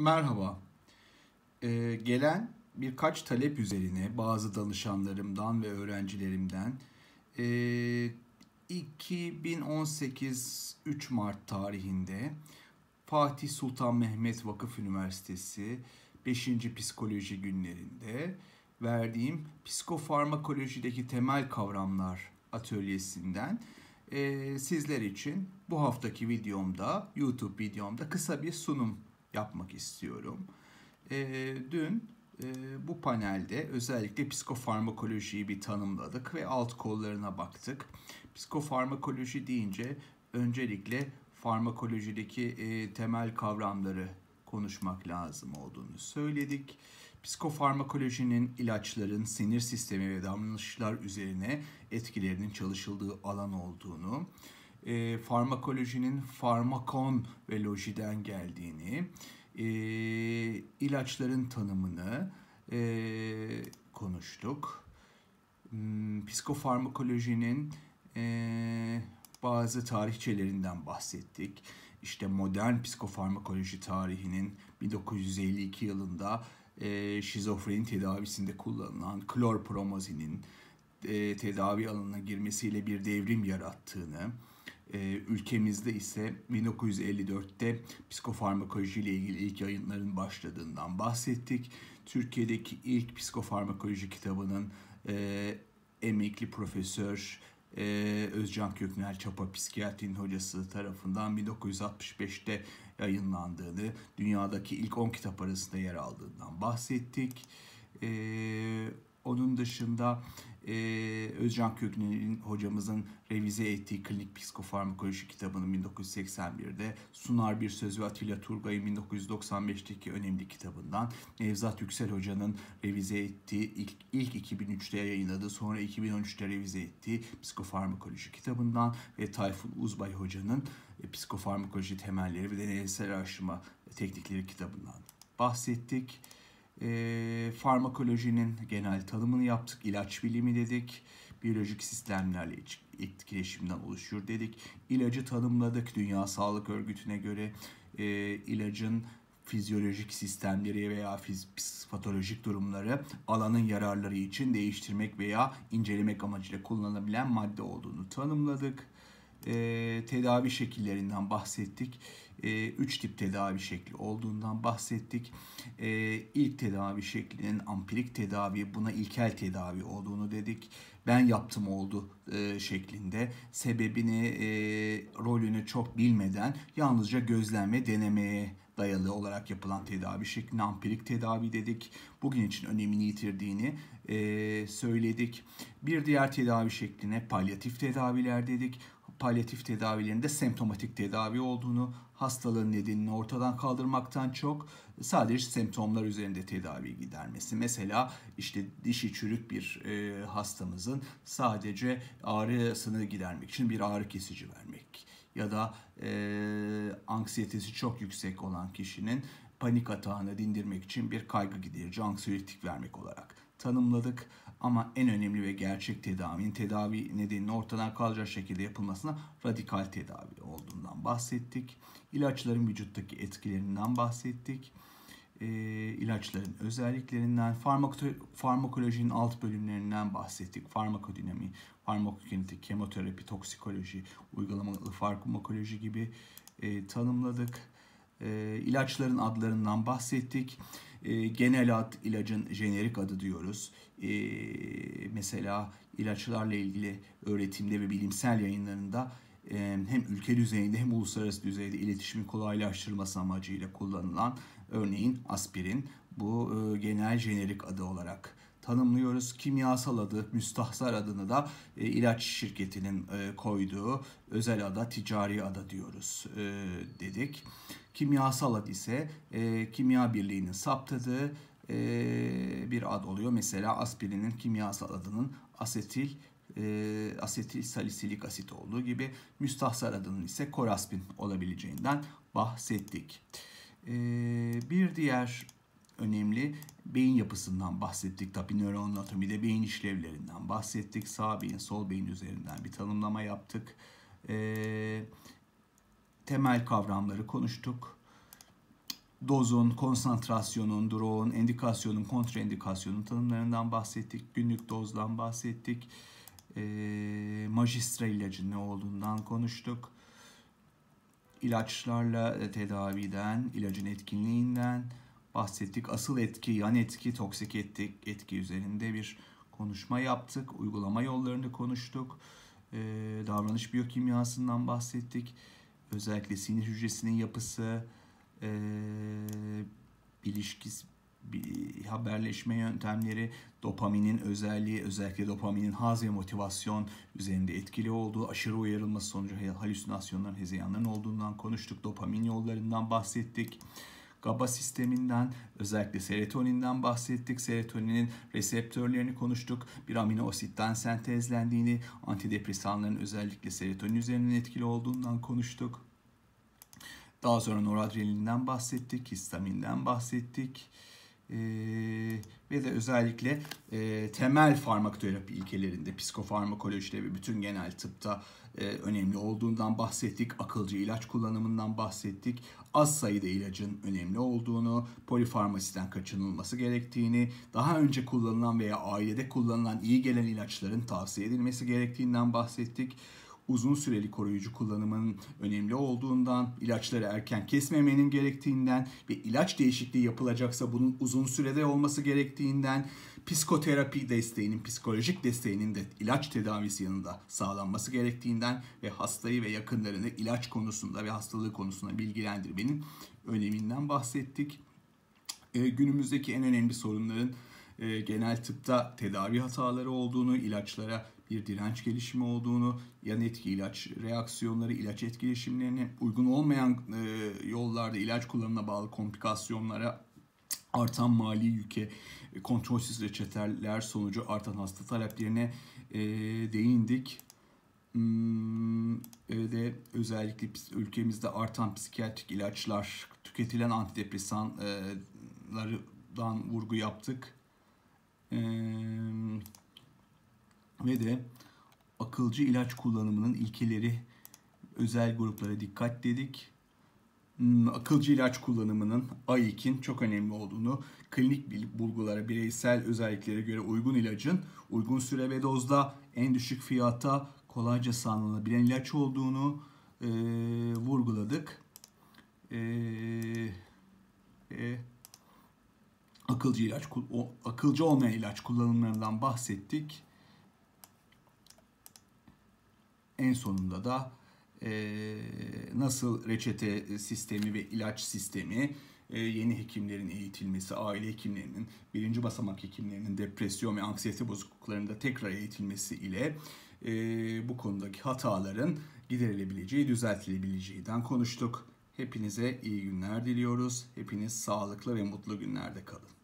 Merhaba. Ee, gelen birkaç talep üzerine bazı danışanlarımdan ve öğrencilerimden e, 2018 3 Mart tarihinde Fatih Sultan Mehmet Vakıf Üniversitesi 5. Psikoloji günlerinde verdiğim psikofarmakolojideki temel kavramlar atölyesinden e, sizler için bu haftaki videomda YouTube videomda kısa bir sunum yapmak istiyorum. E, dün e, bu panelde özellikle psikofarmakolojiyi bir tanımladık ve alt kollarına baktık. Psikofarmakoloji deyince öncelikle farmakolojideki e, temel kavramları konuşmak lazım olduğunu söyledik. Psikofarmakolojinin ilaçların sinir sistemi ve davranışlar üzerine etkilerinin çalışıldığı alan olduğunu, e, farmakolojinin farmakon ve lojiden geldiğini, e, ilaçların tanımını e, konuştuk. Hmm, psikofarmakolojinin e, bazı tarihçelerinden bahsettik. İşte modern psikofarmakoloji tarihinin 1952 yılında e, şizofreni tedavisinde kullanılan klorpromazinin e, tedavi alanına girmesiyle bir devrim yarattığını, ee, ülkemizde ise 1954'te psikofarmakoloji ile ilgili ilk yayınların başladığından bahsettik. Türkiye'deki ilk psikofarmakoloji kitabının e, emekli profesör e, Özcan Köknel Çapa psikiyatrinin hocası tarafından 1965'te yayınlandığını, dünyadaki ilk 10 kitap arasında yer aldığından bahsettik. E, onun dışında e, Özcan Kökner'in hocamızın revize ettiği klinik psikofarmakoloji kitabını 1981'de, Sunar Bir Sözü Atilla Turgay'ın 1995'teki önemli kitabından, Nevzat Yüksel Hoca'nın revize ettiği, ilk, ilk 2003'te yayınladığı, sonra 2013'te revize ettiği psikofarmakoloji kitabından ve Tayfun Uzbay Hoca'nın e, psikofarmakoloji temelleri ve deneysel araştırma teknikleri kitabından bahsettik e, farmakolojinin genel tanımını yaptık, ilaç bilimi dedik, biyolojik sistemlerle etkileşimden oluşur dedik, ilacı tanımladık Dünya Sağlık Örgütü'ne göre e, ilacın fizyolojik sistemleri veya fiz patolojik durumları alanın yararları için değiştirmek veya incelemek amacıyla kullanılabilen madde olduğunu tanımladık e, tedavi şekillerinden bahsettik. E, üç tip tedavi şekli olduğundan bahsettik. E, ilk tedavi şeklinin ampirik tedavi, buna ilkel tedavi olduğunu dedik. Ben yaptım oldu e, şeklinde sebebini, e, rolünü çok bilmeden yalnızca gözlenme denemeye dayalı olarak yapılan tedavi şeklini ampirik tedavi dedik. Bugün için önemini yitirdiğini e, söyledik. Bir diğer tedavi şekline palyatif tedaviler dedik palyatif tedavilerinde semptomatik tedavi olduğunu, hastalığın nedenini ortadan kaldırmaktan çok sadece semptomlar üzerinde tedavi gidermesi. Mesela işte dişi çürük bir e, hastamızın sadece ağrısını gidermek için bir ağrı kesici vermek ya da e, anksiyetesi çok yüksek olan kişinin panik atağını dindirmek için bir kaygı giderici anksiyotik vermek olarak tanımladık. Ama en önemli ve gerçek tedavinin tedavi nedeninin ortadan kalacak şekilde yapılmasına radikal tedavi olduğundan bahsettik. İlaçların vücuttaki etkilerinden bahsettik. E, ilaçların özelliklerinden, farmakolojinin alt bölümlerinden bahsettik. Farmakodinami, farmakokinetik, kemoterapi, toksikoloji, uygulamalı farmakoloji gibi e, tanımladık. E, ilaçların adlarından bahsettik. E, ee, genel ad ilacın jenerik adı diyoruz. E, mesela ilaçlarla ilgili öğretimde ve bilimsel yayınlarında e, hem ülke düzeyinde hem uluslararası düzeyde iletişimin kolaylaştırılması amacıyla kullanılan örneğin aspirin bu e, genel jenerik adı olarak tanımlıyoruz. Kimyasal adı müstahzar adını da e, ilaç şirketinin e, koyduğu özel ada, ticari ada diyoruz e, dedik. Kimyasal ad ise e, kimya birliğinin saptadığı e, bir ad oluyor. Mesela aspirinin kimyasal adının asetil e, asetil salisilik asit olduğu gibi müstahzar adının ise koraspin olabileceğinden bahsettik. E, bir diğer önemli. Beyin yapısından bahsettik. Tabi nöroanatomide beyin işlevlerinden bahsettik. Sağ beyin, sol beyin üzerinden bir tanımlama yaptık. E, temel kavramları konuştuk. Dozun, konsantrasyonun, durağın, endikasyonun, kontraindikasyonun tanımlarından bahsettik. Günlük dozdan bahsettik. E, ee, majistra ilacı ne olduğundan konuştuk ilaçlarla e, tedaviden, ilacın etkinliğinden, bahsettik. Asıl etki, yan etki, toksik etki, etki üzerinde bir konuşma yaptık. Uygulama yollarını konuştuk. Ee, davranış biyokimyasından bahsettik. Özellikle sinir hücresinin yapısı, e, ee, bir haberleşme yöntemleri, dopaminin özelliği, özellikle dopaminin haz ve motivasyon üzerinde etkili olduğu, aşırı uyarılması sonucu halüsinasyonların, hezeyanların olduğundan konuştuk, dopamin yollarından bahsettik. GABA sisteminden, özellikle serotoninden bahsettik. Serotoninin reseptörlerini konuştuk. Bir amino asitten sentezlendiğini, antidepresanların özellikle serotonin üzerinden etkili olduğundan konuştuk. Daha sonra noradrenalinden bahsettik, histaminden bahsettik. Ee, ve de özellikle e, temel farmakoterapi ilkelerinde psikofarmakolojide ve bütün genel tıpta e, önemli olduğundan bahsettik. Akılcı ilaç kullanımından bahsettik. Az sayıda ilacın önemli olduğunu, polifarmasiden kaçınılması gerektiğini, daha önce kullanılan veya ailede kullanılan iyi gelen ilaçların tavsiye edilmesi gerektiğinden bahsettik uzun süreli koruyucu kullanımının önemli olduğundan, ilaçları erken kesmemenin gerektiğinden ve ilaç değişikliği yapılacaksa bunun uzun sürede olması gerektiğinden, psikoterapi desteğinin, psikolojik desteğinin de ilaç tedavisi yanında sağlanması gerektiğinden ve hastayı ve yakınlarını ilaç konusunda ve hastalığı konusunda bilgilendirmenin öneminden bahsettik. Ee, günümüzdeki en önemli sorunların e, genel tıpta tedavi hataları olduğunu, ilaçlara bir direnç gelişimi olduğunu, yan etki ilaç reaksiyonları, ilaç etkileşimlerini uygun olmayan e, yollarda ilaç kullanımına bağlı komplikasyonlara artan mali yüke, e, kontrolsüz reçeteler sonucu artan hasta taleplerine e, değindik. Hmm, e, de özellikle ülkemizde artan psikiyatrik ilaçlar, tüketilen antidepresanlardan vurgu yaptık ve de akılcı ilaç kullanımının ilkeleri özel gruplara dikkat dedik. Hmm, akılcı ilaç kullanımının AİK'in çok önemli olduğunu, klinik bulgulara, bireysel özelliklere göre uygun ilacın uygun süre ve dozda en düşük fiyata kolayca sağlanabilen ilaç olduğunu e, vurguladık. E, e, akılcı ilaç, o, akılcı olmayan ilaç kullanımlarından bahsettik. En sonunda da e, nasıl reçete sistemi ve ilaç sistemi, e, yeni hekimlerin eğitilmesi, aile hekimlerinin, birinci basamak hekimlerinin depresyon ve anksiyete bozukluklarında tekrar eğitilmesi ile e, bu konudaki hataların giderilebileceği, düzeltilebileceğinden konuştuk. Hepinize iyi günler diliyoruz. Hepiniz sağlıklı ve mutlu günlerde kalın.